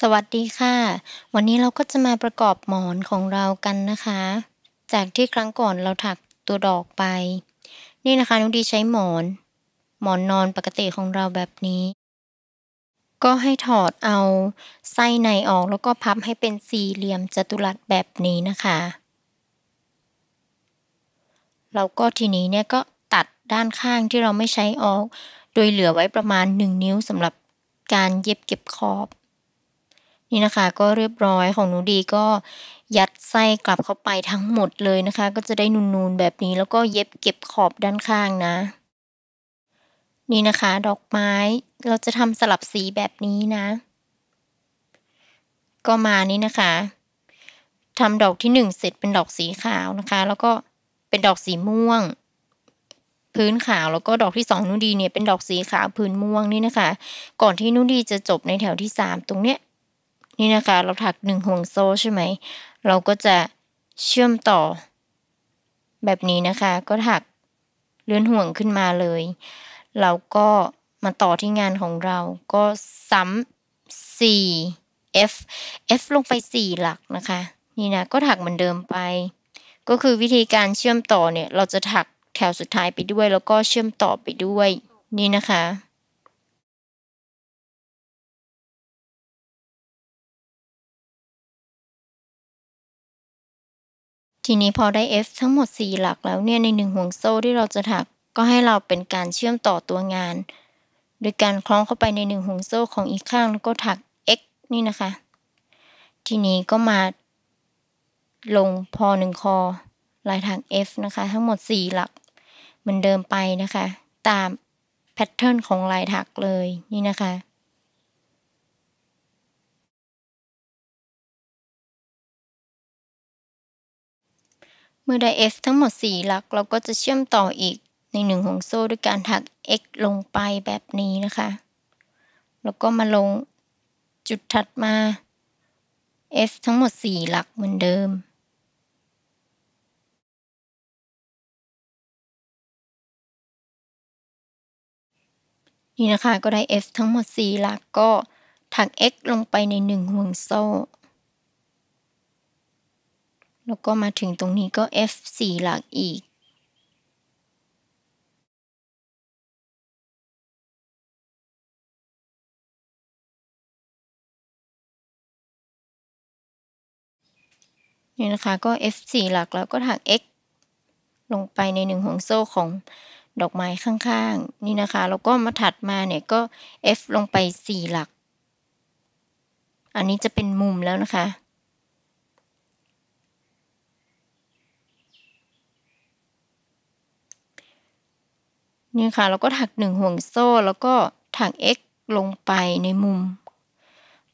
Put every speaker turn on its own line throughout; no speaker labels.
สวัสดีค่ะ วันนี้เราก็จะมาประ
กอบหมอนของเรากันนะคะ จากที่ครั้งก่อนเราถักตัวดอกไป นี่นะคะนุดีใช้หมอน หมอนนอนปกติของเราแบบนี้ ก็ให้ถอดเอาไส้ในออกแล้วก็พับให้เป็นสี่เหลี่ยมจัตุรัสแบบนี้นะคะ แล้วก็ทีนี้เนี่ยก็ตัดด้านข้างที่เราไม่ใช้ออก โดยเหลือไว้ประมาณ 1 นิ้วสำหรับการเย็บเก็บขอบนี่นะคะก็เรียบร้อยของหนูดีก็ยัดไส้กลับเข้าไปทั้งหมดเลยนะคะ ก็จะได้นูนๆแบบนี้ แล้วก็เย็บเก็บขอบด้านข้างนะ นี่นะคะ ดอกไม้เราจะทำสลับสีแบบนี้นะ ก็มานี่นะคะทำดอกที่หนึ่งเสร็จเป็นดอกสีขาวนะคะ แล้วก็เป็นดอกสีม่วง พื้นขาวแล้วก็ดอกที่สองนุ่ดีเนี่ยเป็นดอกสีขาวพื้นม่วงนี่นะคะ ก่อนที่นุ่ดีจะจบในแถวที่สามตรงเนี้ยนี่นะคะเราถักหนึ่งห่วงโซ่ใช่ไหม เราก็จะเชื่อมต่อ แบบนี้นะคะ ก็ถักเลื่อนห่วงขึ้นมาเลย เราก็มาต่อที่งานของเรา ก็ซ้ำสี่ลงไปสี่หลักนะคะ นี่นะก็ถักเหมือนเดิมไป ก็คือวิธีการเชื่อมต่อเนี่ย เราจะถักแถ
วสุดท้ายไปด้วย แล้วก็เชื่อมต่อไปด้วยนี่นะคะทีนี้พอได้ f ทั้งหมด 4 หลัก แล้วเนี่ยใน 1 ห่วงโซ่
ที่เราจะถัก ก็ให้เราเป็นการเชื่อมต่อตัวงาน โดยการคล้องเข้าไปใน 1 ห่วงโซ่ของอีกข้าง แล้วก็ถัก x นี่นะคะ ทีนี้ก็มาลงพอ 1 คอลายทาง f นะคะ ทั้งหมด 4 หลัก เหมือนเดิมไปนะคะ ตามแพทเทิร์นของลายถักเลยนี่นะคะ
เมื่อได้ f ทั้งหมด 4 หลัก เราก็จะเชื่อมต
่ออีกในหนึ่งห่วงโซ่ด้วยการถัก x ลงไปแบบนี้นะคะแล้วก็มาลงจุดถัดมา f ทั้งหมด4หลัก
เหมือนเดิม นี่นะคะก็ได้ f ทั้งหมด
4 หลักก็ถัก x ลงไปใน1ห่วงโซ่
แล้วก็มาถึงตรงนี้ก็ f 4หลักอีกนี่นะคะก็ f 4หลักแล้วก็ถัก x ลงไปในหนึ่งห่วงโซ่
ของดอกไม้ข้างๆ นี่นะคะ แล้วก็มาถัดมาเนี่ย ก็ f ลงไป 4 หลัก อันนี้จะเป็นมุมแล้วนะคะนี่ค่ะเราก็ถักหนึ่งห่วงโซ่แล้วก็ถัก x ลงไปในมุม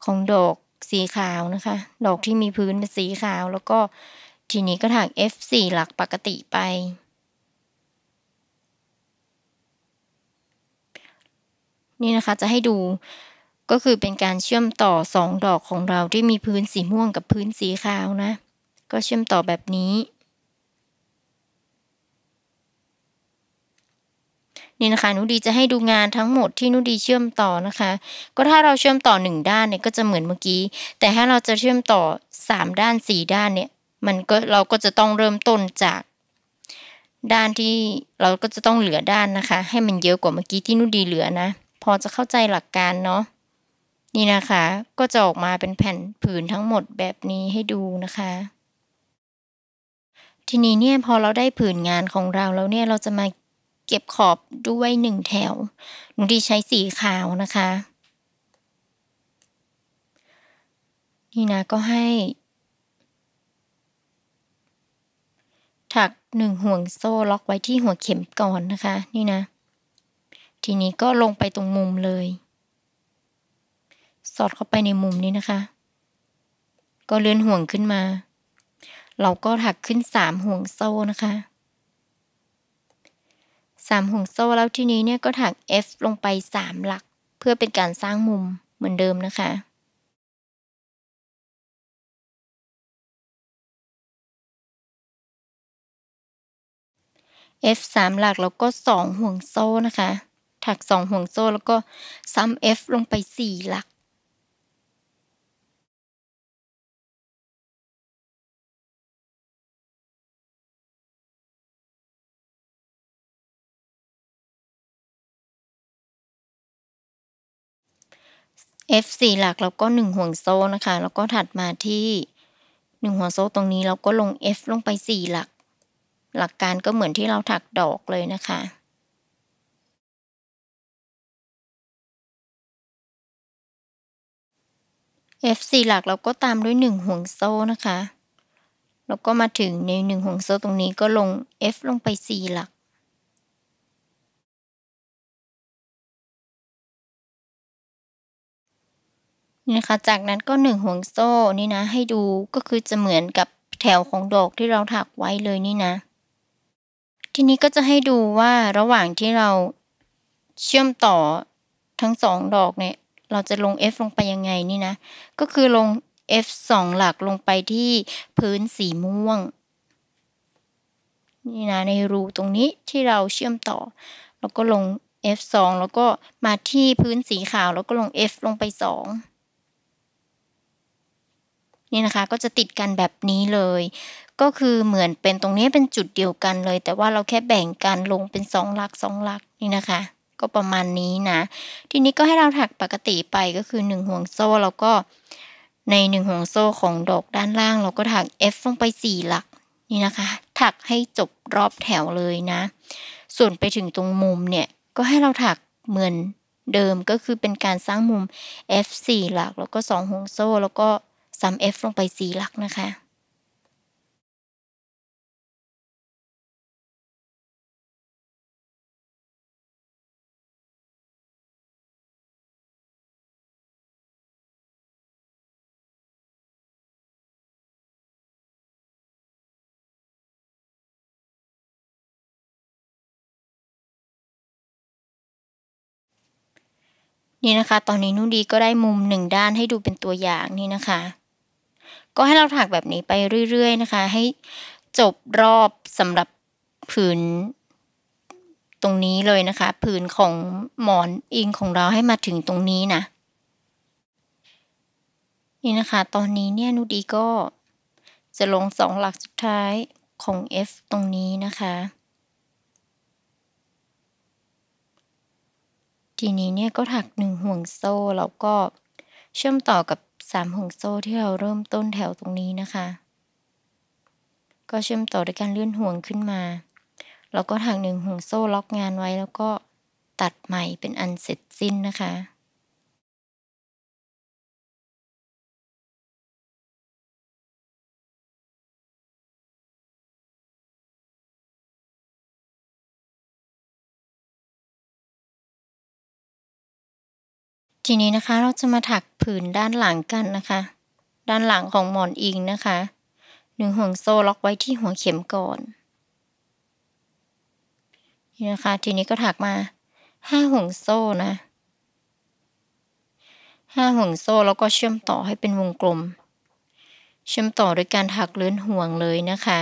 ของดอกสีขาวนะคะ ดอกที่มีพื้นเป็นสีขาวแล้วก็ทีนี้ก็ถัก f4 หลักปกติไป นี่นะคะจะให้ดูก็คือเป็นการเชื่อมต่อ 2 ดอกของเราที่มีพื้นสีม่วงกับพื้นสีขาวนะ ก็เชื่อมต่อแบบนี้นี่นะคะนุดีจะให้ดูงานทั้งหมดที่นุดีเชื่อมต่อนะคะ ก็ถ้าเราเชื่อมต่อ 1 ด้านเนี่ย ก็จะเหมือนเมื่อกี้ แต่ถ้าเราจะเชื่อมต่อ 3 ด้าน 4 ด้านเนี่ยมันก็เราก็จะต้องเริ่มต้นจากด้านที่เราก็จะต้องเหลือด้านนะคะ ให้มันเยอะกว่าเมื่อกี้ที่นุดีเหลือนะ พอจะเข้าใจหลักการเนาะนี่นะคะก็จะออกมาเป็นแผ่นผืนทั้งหมดแบบนี้ให้ดูนะคะทีนี้เนี่ยพอเราได้ผืนงานของเราแล้วเนี่ยเราจะมาเก็บขอบด้วยหนึ่งแถว หนูดีใช้สีขาวนะคะ นี่นะก็ให้ ถักหนึ่งห่วงโซ่ล็อกไว้ที่หัวเข็มก่อนนะคะ นี่นะ ทีนี้ก็ลงไปตรงมุมเลย สอดเข้าไปในมุมนี้นะคะ ก็เลื่อนห่วงขึ้นมา เราก็ถักขึ้นสามห่วงโซ่นะคะสามห่วงโซ่แล้วทีนี้เนี่ยก็ถัก F ลงไป 3 หลัก เพื่อเป็นการสร้
างมุมเหมือนเดิมนะคะ F มหลักแล้วก็สองห่วงโซ่นะคะ ถักสองห่วงโซ่แล้วก็ซ้ำ F ลงไปสี่หลัก F4 หลักแล้วก็1ห่วงโซ่ นะคะ แล้วก็ ถัดมา ที่1
ห่วงโซ่ ตรงนี้เราก็ ลง F ลงไป4หลัก หลักการก็เหมือนที่เราถักดอก
เลยนะคะเอฟสี่หลักเราก็ตามด้วยหนึ่งห่วงโซ่ นะคะ แล้วก็ มา ถึง ในหนึ่งห่วงโซ่ ตรงนี้ ก็ ลง F ลงไปสี่หลักนะคะจากนั้นก็หนึ่งห่วงโซ่นี่นะ ให้ดูก็คือจะเ
หมือนกับแถวของดอกที่เราถักไว้เลยนี่นะ ทีนี้ก็จะให้ดูว่าระหว่างที่เราเชื่อมต่อทั้งสองดอกเนี่ยเราจะลง F ลงไปยังไงนี่นะก็คือลง F 2 หลักลงไปที่พื้นสีม่วงนี่นะในรูตรงนี้ที่เราเชื่อมต่อ แล้วก็ลง F 2แล้วก็มาที่พื้นสีขาว แล้วก็ลง F ลงไป 2นี่นะคะก็จะติดกันแบบนี้เลย ก็คือเหมือนเป็นตรงนี้เป็นจุดเดียวกันเลย แต่ว่าเราแค่แบ่งกันลงเป็นสองหลักสองหลักนี่นะคะ ก็ประมาณนี้นะ ทีนี้ก็ให้เราถักปกติไปก็คือ 1 ห่วงโซ่แล้วก็ ใน 1 ห่วงโซ่ของดอกด้านล่าง เราก็ถัก F ลงไป4หลักนี่นะคะ ถักให้จบรอบแถวเลยนะ ส่วนไปถึงตรงมุมเนี่ยก็ให้เราถักเหมือนเดิมก็คือเป็นการสร้าง
มุม F4 หลัก แล้วก็ 2ห่วงโซ่แล้วก็ซ้ำ f ลงไป4หลักนะคะ นี่นะคะ ตอน
นี้นุ่นดีก็ได้มุมหนึ่งด้านให้ดูเป็นตัวอย่างนี่นะคะก็ให้เราถักแบบนี้ไปเรื่อยๆนะคะ ให้จบรอบสำหรับผืน ตรงนี้เลยนะคะ ผืนของหมอนอิงของเราให้มาถึงตรงนี้นะ นี่นะคะ ตอนนี้เนี่ยนูดีก็จะลงสองหลักสุดท้ายของ F ตรงนี้นะคะ ทีนี้เนี่ยก็ถักหนึ่งห่วงโซ่แล้วก็เชื่อมต่อกับสามห่วงโซ่ที่เราเริ่มต้นแถวตรงนี้นะคะ ก็เชื่อมต่อด้วยการเลื่อนห่วงขึ้นมา แล้วก็ทางหนึ่งห
่วงโซ่ ล็อกงานไว้ แล้วก็ตัดใหม่เป็นอันเสร็จสิ้นนะคะทีนี้นะคะเราจะมาถักผืนด้านหลังกันนะคะ ด้านหลังของหมอนอิงนะคะ
หนึ่งห่วงโซ่ล็อกไว้ที่หัวเข็มก่อนนี่นะคะ ทีนี้ก็ถักมาห้าห่วงโซ่ นะห้าห่วงโซ่แล้วก็เชื่อมต่อให้เป็นวงกลม เชื่อมต่อโดยการถักเลื่อนห่วงเลยนะคะ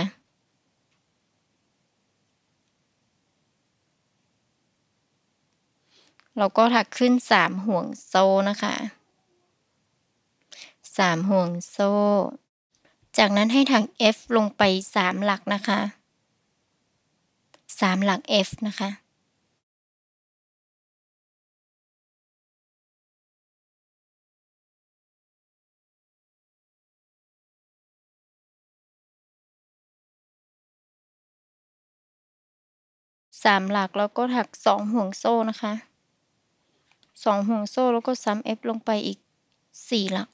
เราก็ถักขึ้นสามห่วงโซ่นะคะ สามห่วงโซ่ จากนั้น
ให้ถัก F ลงไปสามหลักนะคะ สามหลัก F นะคะสามหลักแล้วก็ถักสองห่วงโซ่นะคะสองห่วงโซ่แล้วก็ซ้ำ F ลงไปอีกสี่หลัก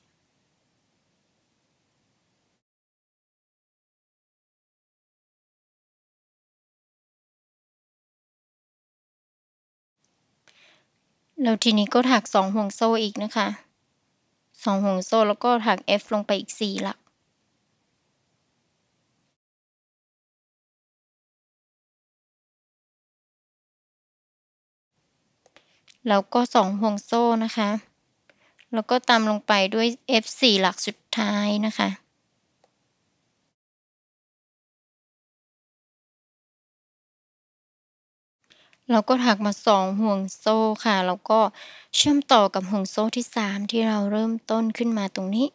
แล้วทีนี้ก็ถักสองห่วงโซ่อีกนะคะ สองห่วงโซ่แล้วก็ถัก F ลงไปอีกสี่หลักแล้วก็สองห่วงโซ่นะคะ แล้วก็ตามลงไปด้วย F4 หลักสุดท้ายนะคะเราก็ถักมาสองห่วงโซ่ค่ะ แล้วก็เชื่อมต่อกับห่วงโซ่
ที่สามที่เราเริ่มต้นขึ้นมาตรงนี้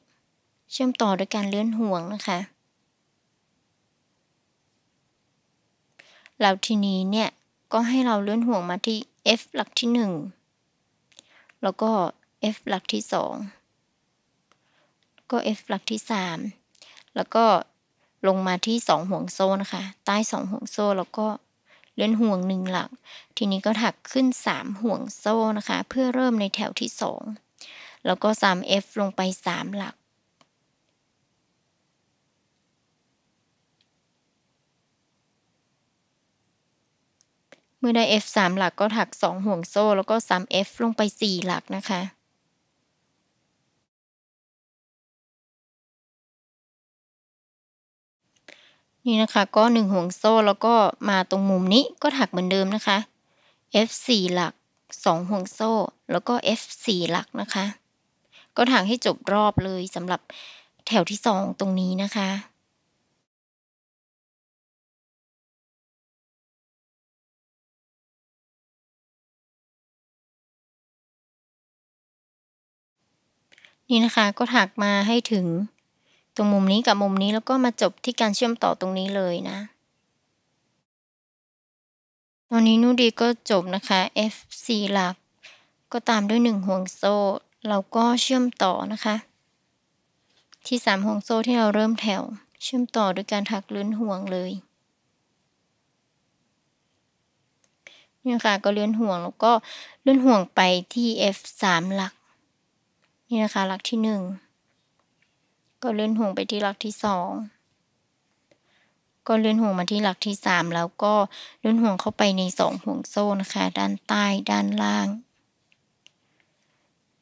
เชื่อมต่อด้วยการเลื่อนห่วงนะคะ แล้วทีนี้เนี่ยก็ให้เราเลื่อนห่วงมาที่ F หลักที่หนึ่งแล้วก็ f หลักที่2ก็ f หลักที่3แล้วก็ลงมาที่2ห่วงโซ่นะคะใต้2ห่วงโซ่แล้วก็เลื่อนห่วงหนึ่งหลัก ทีนี้ก็ถักขึ้น3ห่วงโซ่นะคะ เพื่อเริ่มในแถวที่2แล้วก็สาม f ลงไป3หลักเมื่อได้ f 3 หลักก็ถัก 2ห่วงโซ่แล้วก็ซ้ำ f ลงไป4หลักนะคะ
นี่นะคะ ก็1ห่วงโซ่แล้วก็มาตรงมุมนี้ก็ถักเหมือนเ
ดิมนะคะ f 4 หลัก 2ห่วงโซ่แล้วก็ f 4 หลักนะค
ะก็ถักให้จบรอบเลยสำหรับแถวที่ 2 ตรงนี้นะคะนี่นะคะ ก็ถักมาให้ถึงตรงมุมนี้กับมุมนี้แล้วก็
มาจบที่การเชื่อมต่อตรงนี้เลยนะ ตอนนี้นูดีก็จบนะคะ f c หลัก ก็ตามด้วย1ห่วงโซ่เราก็เชื่อมต่อนะคะ ที่ 3ห่วงโซ่ที่เราเริ่มแถว เชื่อมต่อโดยการถักเลื่อนห่วงเลย นี่ค่ะก็เลื่อนห่วงแล้วก็เลื่อนห่วงไปที่ F3 หลักนี่นะคะลักที่หนึ่งก็เลื่อนห่วงไปที่ลักที่สองก็เลื่อนห่วงมาที่ลักที่สามแล้วก็เลื่อนห่วงเข้าไปในสองห่วงโซ่นะคะ ด้านใต้ด้านล่าง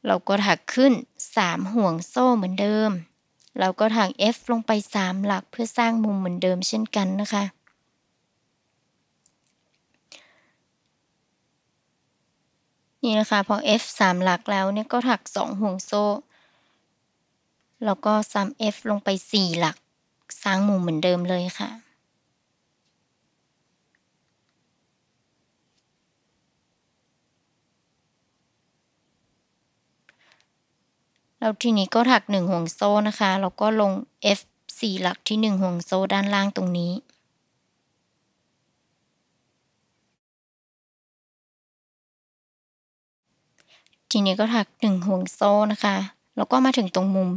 เราก็ถักขึ้นสามห่วงโซ่เหมือนเดิม เราก็ถัก F ลงไปสามหลักเพื่อสร้างมุมเหมือนเดิมเช่นกันนะคะนี่นะคะพอ f 3 หลักแล้วเนี่ยก็ถัก 2 ห่วงโซ่ แล้วก็ซ้ำ f ลงไป 4 หลักสร้างมุมเหมือนเดิมเลยค่ะแล้วทีนี้ก็ถัก 1 ห่วงโซ่นะคะ แล้วก็ลง f 4 หลักที่
1 ห่วงโซ่ด้านล่างตรงนี้ทีนี้ก็ถักหนึ่งห่วงโซ่นะคะ แล้วก็มาถึงตรงมุม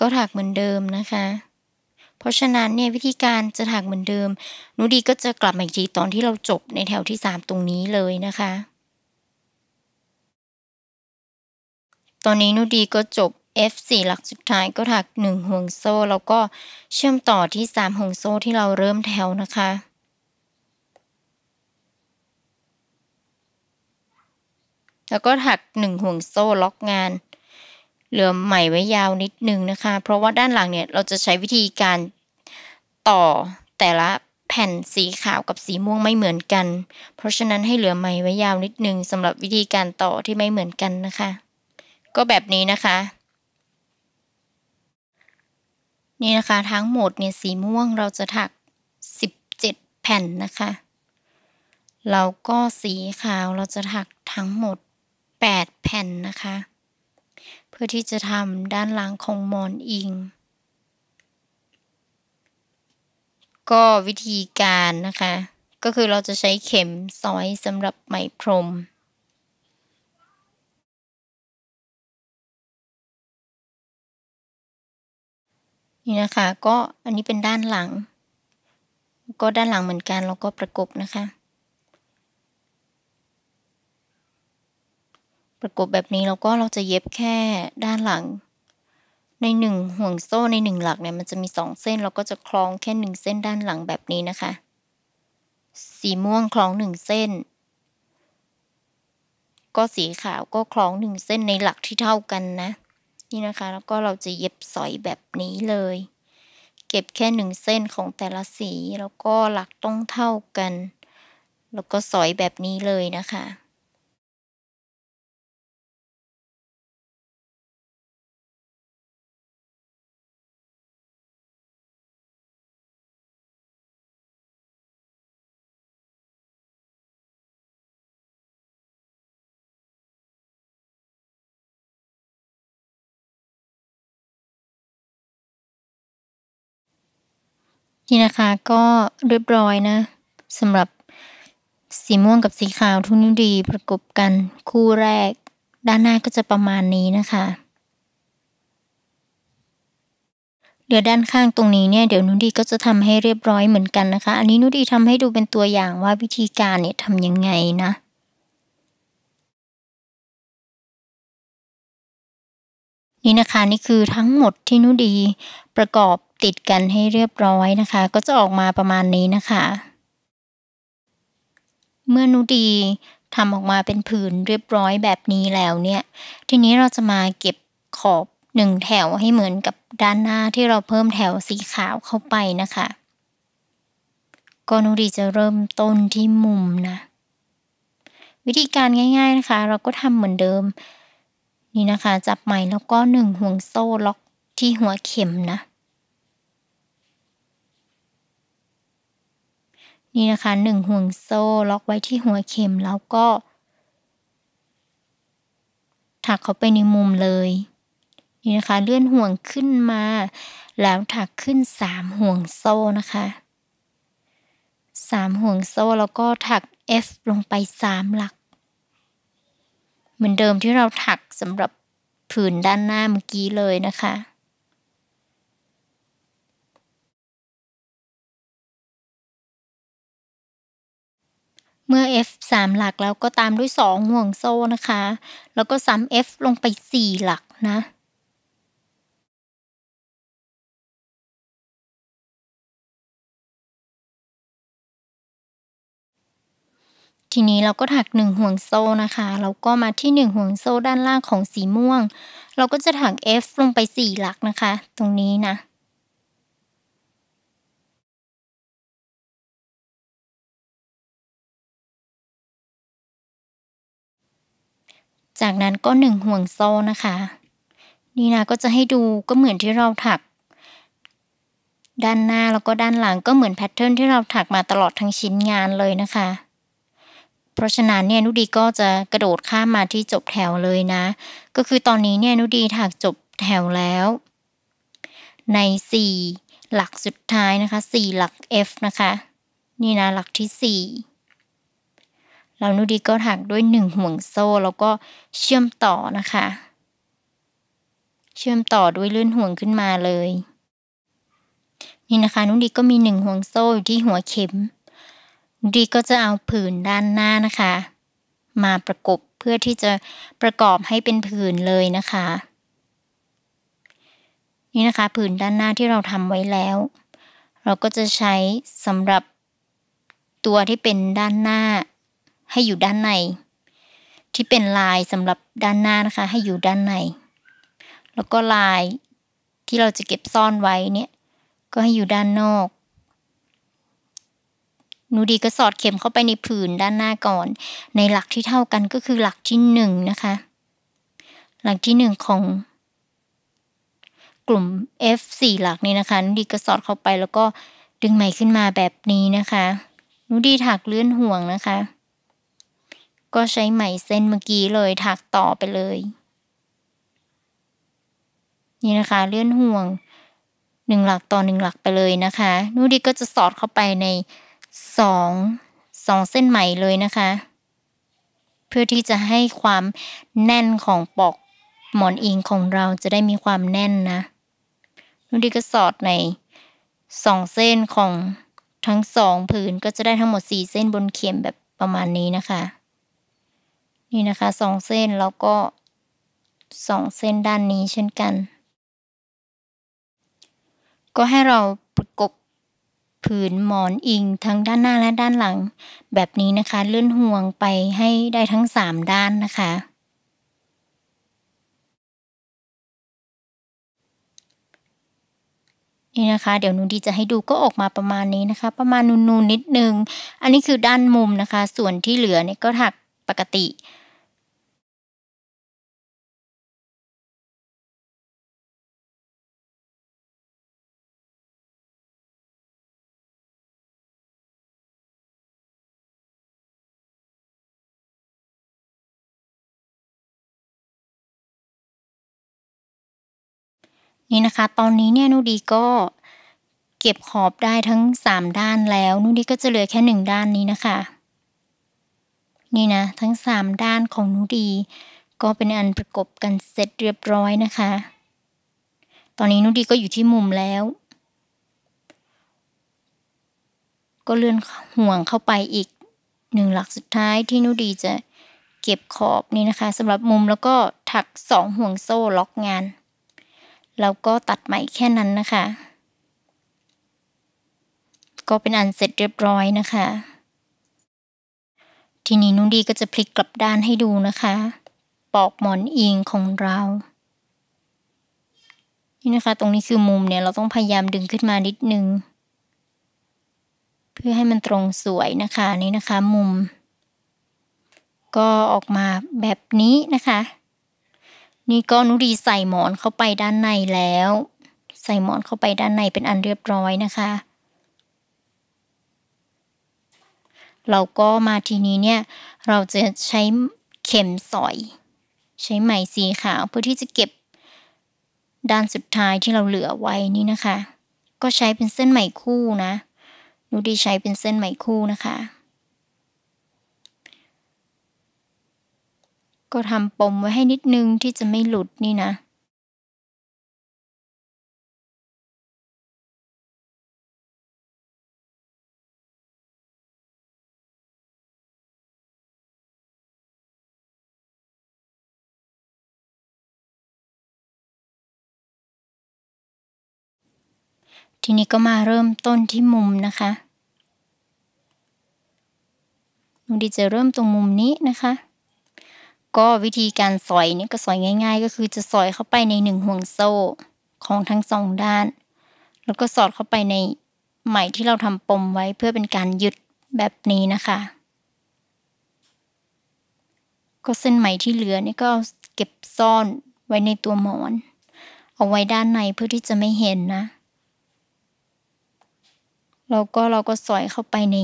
ก็ถักเหมือนเดิมนะคะ
เพราะฉะนั้นเนี่ยวิธีการจะถักเหมือนเดิมนูดีก็จะกลับมาอีกทีตอนที่เราจบในแถวที่สามตรงนี้เลยนะคะ ตอนนี้นูดีก็จบ F4 หลักสุดท้าย ก็ถัก1ห่วงโซ่แล้วก็เชื่อมต่อที่3ห่วงโซ่ที่เราเริ่มแถวนะคะแล้วก็ถักหนึ่งห่วงโซ่ล็อกงาน เหลือไหมไว้ยาวนิดนึงนะคะ เพราะว่าด้านหลังเนี่ยเราจะใช้วิธีการต่อแต่ละแผ่นสีขาวกับสีม่วงไม่เหมือนกัน เพราะฉะนั้นให้เหลือไหมไว้ยาวนิดนึงสำหรับวิธีการต่อที่ไม่เหมือนกันนะคะ ก็แบบนี้นะคะนี่นะคะทั้งหมดเนี่ยสีม่วงเราจะถัก 17 แผ่นนะคะแล้วก็สีขาวเราจะถักทั้งหมด8แผ่นนะคะ เพื่อที่จะทำด้านหลังของมอนอิง ก็วิธีการนะคะก็คือเราจะใช้เข็ม
ซอยสำหรับไหมพรม นี่นะคะก็อันนี้เป็นด้านหลัง ก็ด้านหลังเหมือนกันเราก็ประกบนะคะ
ประกบแบบนี้แล้วก็เราจะเย็บแค่ด้านหลัง ในหนึ่งห่วงโซ่ในหนึ่งหลักเนี่ย มันจะมีสองเส้น เราก็จะคล้องแค่หนึ่งเส้นด้านหลังแบบนี้นะคะ สีม่วงคล้องหนึ่งเส้น ก็สีขาวก็คล้องหนึ่งเส้นในหลักที่เท่ากันนะนี่นะคะ แล้วก็เราจะเย็บสอยแบบนี้เลย เก็บแค่หนึ่งเส้นของแต่ละสีแล้วก็หลักต้องเท่ากัน แล้วก็
สอยแบบนี้เลยนะคะนี่นะคะก็เรียบร้อยนะสำหรับ
สีม่วงกับสีขาวทุนดีประกบกันคู่แรกด้านหน้าก็จะประมาณนี้นะคะเดี๋ยวด้านข้างตรงนี้เนี่ยเดี๋ยวนุดีก็จะทำให้เรียบร้อยเหมือนกันนะคะ อันนี้นุดีทำให้ดูเป็นตัวอย่างว่าวิธีการเนี่ย
ทำยังไงนะนี่นะคะนี่คือทั้งหมดที่นุดีประกอบติดกันใ
ห้เรียบร้อยนะคะ ก็จะออกมาประมาณนี้นะคะ เมื่อนูดีทำออกมาเป็นผืนเรียบร้อยแบบนี้แล้วเนี่ยทีนี้เราจะมาเก็บขอบหนึ่งแถวให้เหมือนกับด้านหน้าที่เราเพิ่มแถวสีขาวเข้าไปนะคะ ก็นูดีจะเริ่มต้นที่มุมนะวิธีการง่ายๆนะคะ เราก็ทำเหมือนเดิมนี่นะคะ จับไหมแล้วก็หนึ่งห่วงโซ่ล็อกที่หัวเข็มนะนี่นะคะหนึ่งห่วงโซ่ล็อกไว้ที่หัวเข็มแล้วก็ ถักเข้าไปในมุมเลย นี่นะคะเลื่อนห่วงขึ้นมา แล้วถักขึ้นสามห่วงโซ่นะคะ สามห่วงโซ่แล้วก็ถัก F ลงไปสามหลัก เหมือนเดิมที่เราถักสำหรับ
ผืนด้านหน้าเมื่อกี้เลยนะคะเมื่อ f 3 หลักแล้วก็ตามด้วย 2 ห่วงโซ่นะคะ แล้วก็ซ้ำ f ลงไป 4 หลักนะ ทีนี้เราก็ถัก 1 ห่วงโซ่นะคะแล้วก็มาที่ 1 ห่วงโซ่ด้านล่างของสีม่วง เราก็จะถัก f ลงไป 4 หลักนะคะ ตรงนี้นะจากนั้นก็หนึ่งห่วงโซ่น
ะคะนี่นะก็จะให้ดูก็เหมือนที่เราถัก ด้านหน้าแล้วก็ด้านหลังก็เหมือนแพทเทิร์นที่เราถักมาตลอดทั้งชิ้นงานเลยนะคะ เพราะฉะนั้นเนี่ยนุดีก็จะกระโดดข้ามมาที่จบแถวเลยนะ ก็คือตอนนี้เนี่ยนุดีถักจบแถวแล้ว ใน4หลักสุดท้ายนะคะ4หลัก F นะคะนี่นะหลักที่4แล้วนูดีก็ถักด้วยหนึ่งห่วงโซ่แล้วก็เชื่อมต่อนะคะ เชื่อมต่อด้วยเลื่อนห่วงขึ้นมาเลย นี่นะคะ นุดีก็มีหนึ่งห่วงโซ่ อยู่ที่หัวเข็มนูดีก็จะเอาผืนด้านหน้านะคะ มาประกบเพื่อที่จะประกอบให้เป็นผืนเลยนะคะ นี่นะคะผืนด้านหน้าที่เราทำไว้แล้ว เราก็จะใช้สำหรับตัวที่เป็นด้านหน้าให้อยู่ด้านในที่เป็นลายสำหรับด้านหน้านะคะ ให้อยู่ด้านในแล้วก็ลายที่เราจะเก็บซ่อนไว้เนี่ย ก็ให้อยู่ด้านนอก หนูดีก็สอดเข็มเข้าไปในผืนด้านหน้าก่อน ในหลักที่เท่ากันก็คือหลักที่หนึ่งนะคะ หลักที่หนึ่งของ กลุ่ม F ่หลักนี้นะคะหนูดีก็สอดเข้าไปแล้วก็ดึงไหมขึ้นมาแบบนี้นะคะ หนูดีถักเลื่อนห่วงนะคะก็ใช้ไหมเส้นเมื่อกี้เลยถักต่อไปเลย นี่นะคะเลื่อนห่วงหนึ่งหลักต่อหนึ่งหลักไปเลยนะคะนูดีก็จะสอดเข้าไปในสองสองเส้นไหมเลยนะคะ เพื่อที่จะให้ความแน่นของปอกหมอนอิงของเราจะได้มีความแน่นนะนูดีก็สอดในสองเส้นของทั้งสองผืนก็จะได้ทั้งหมดสี่เส้นบนเข็มแบบประมาณนี้นะคะนี่นะคะสองเส้น แล้วก็สองเส้นด้านนี้เช่นกัน ก็ให้เราประกบผืนหมอนอิงทั้งด้านหน้าและด้านหลัง แบบนี้นะคะ เลื่อนห่วงไปให้ได้ทั้งสามด้านนะคะ นี่นะคะเดี๋ยวนูดีจะให้ดูก็ออกมาประมาณนี้นะคะ ประมาณนูนๆนนิดนึง อันนี้คือด้านมุมนะคะ ส่วน
ที่เหลือเนี่ยก็ถักปกตินี่นะคะตอนนี้เนี่ยนุดีก็
เก็บขอบได้ทั้ง 3 ด้านแล้วนุดีก็จะเหลือแค่1 ด้านนี้นะคะ นี่นะทั้ง 3 ด้านของนุดี ก็เป็นอันประกบกันเสร็จเรียบร้อยนะคะ ตอนนี้นุดีก็อยู่ที่มุมแล้ว ก็เลื่อนห่วงเข้าไปอีกหนึ่งหลักสุดท้ายที่นุดีจะเก็บขอบนี่นะคะสำหรับมุมแล้วก็ถักสองห่วงโซ่ล็อกงานแล้วก็ตัดใหม่แค่นั้นนะคะ ก็เป็นอันเสร็จเรียบร้อยนะคะ ทีนี้นุ่นดีก็จะพลิกกลับด้านให้ดูนะคะ ปอกหมอนอิงของเรา นี่นะคะตรงนี้คือมุมเนี่ยเราต้องพยายามดึงขึ้นมานิดนึง เพื่อให้มันตรงสวยนะคะ นี่นะคะ มุม ก็ออกมาแบบนี้นะคะนี่ก็นุดีใส่หมอนเข้าไปด้านในแล้ว ใส่หมอนเข้าไปด้านในเป็นอันเรียบร้อยนะคะ เราก็มาทีนี้เนี่ยเราจะใช้เข็มสอย ใช้ไหมสีขาวเพื่อที่จะเก็บด้านสุดท้ายที่เราเหลือไว้นี่นะคะ ก็ใช้เป็นเส้นไหมคู่นะ นุดีใช้เป็นเส้นไหมคู่นะคะ
ก็ทำปมไว้ให้นิดนึงที่จะไม่หลุดนี่นะทีนี้ก็มาเริ่มต้นที่มุมนะคะหุูดี
จะเริ่มตรงมุมนี้นะคะก็วิธีการสอยเนี่ยก็สอยง่ายๆ ก็คือจะสอยเข้าไปในหนึ่งห่วงโซ่ของทั้งสองด้าน แล้วก็สอดเข้าไปในไหมที่เราทำปมไว้เพื่อเป็นการยึดแบบนี้นะคะ ก็เส้นไหมที่เหลือนี่ก็เก็บซ่อนไว้ในตัวหมอน เอาไว้ด้านในเพื่อที่จะไม่เห็นนะ แล้วก็เราก็สอยเข้าไปใน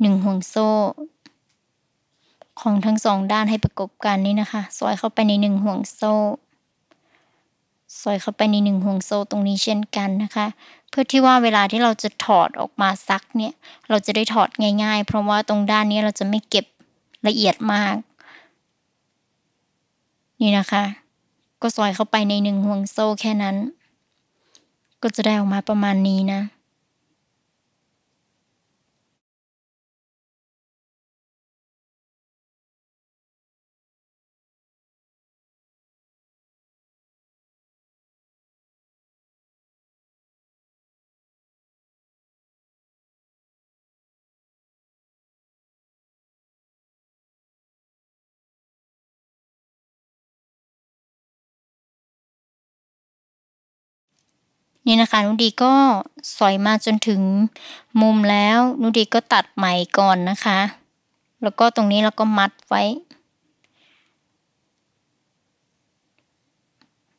หนึ่งห่วงโซ่ของทั้งสองด้านให้ประกบกันนี่นะคะสอยเข้าไปในหนึ่งห่วงโซ่สอยเข้าไปในหนึ่งห่วงโซ่ตรงนี้เช่นกันนะคะ เพื่อที่ว่าเวลาที่เราจะถอดออกมาซักเนี่ย เราจะได้ถอดง่าย ๆ เพราะว่าตรงด้านนี้เราจะไม่เก็บละเอียดมาก นี่นะคะ ก็สอยเข้าไปในหนึ่งห่วงโซ่แค่นั้น ก็จะได้ออกมาประมาณนี้นะ
นี่นะคะ นุดีก็สอยมา
จนถึงมุมแล้ว นุดีก็ตัดไหมก่อนนะคะ แล้วก็ตรงนี้เราก็มัดไว้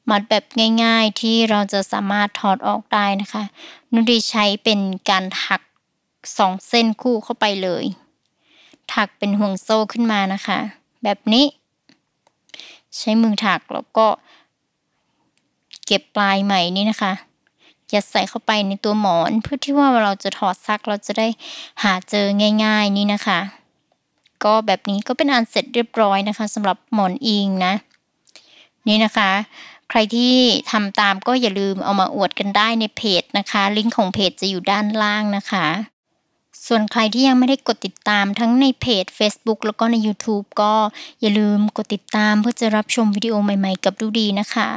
มัดแบบง่ายๆที่เราจะสามารถถอดออกได้นะคะ นุดีใช้เป็นการถักสองเส้นคู่เข้าไปเลย ถักเป็นห่วงโซ่ขึ้นมานะคะ แบบนี้ ใช้มือถักแล้วก็ เก็บปลายไหมนี่นะคะยัดใส่เข้าไปในตัวหมอน เพื่อที่ว่าเราจะถอดซักเราจะได้หาเจอง่าย ๆ นี่นะคะ ก็แบบนี้ก็เป็นอันเสร็จเรียบร้อยนะคะสำหรับหมอนอิงนะ นี่นะคะ ใครที่ทำตามก็อย่าลืมเอามาอวดกันได้ในเพจนะคะ ลิงก์ของเพจจะอยู่ด้านล่างนะคะ ส่วนใครที่ยังไม่ได้กดติดตามทั้งในเพจ Facebook แล
้วก็ใน YouTube ก็อย่าลืมกดติดตามเพื่อจะรับชมวิดีโอใหม่ๆ กับดูดีนะคะ